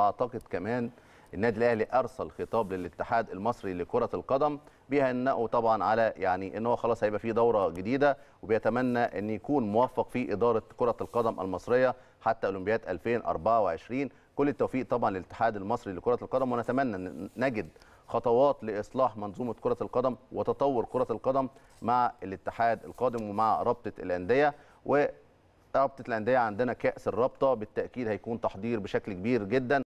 واعتقد كمان النادي الاهلي ارسل خطاب للاتحاد المصري لكره القدم بيهنئه طبعا على يعني ان هو خلاص هيبقى في دوره جديده وبيتمنى ان يكون موفق في اداره كره القدم المصريه حتى اولمبياد 2024 كل التوفيق طبعا للاتحاد المصري لكره القدم ونتمنى ان نجد خطوات لاصلاح منظومه كره القدم وتطور كره القدم مع الاتحاد القادم ومع رابطه الانديه و رابطه الانديه عندنا كاس الرابطه بالتاكيد هيكون تحضير بشكل كبير جدا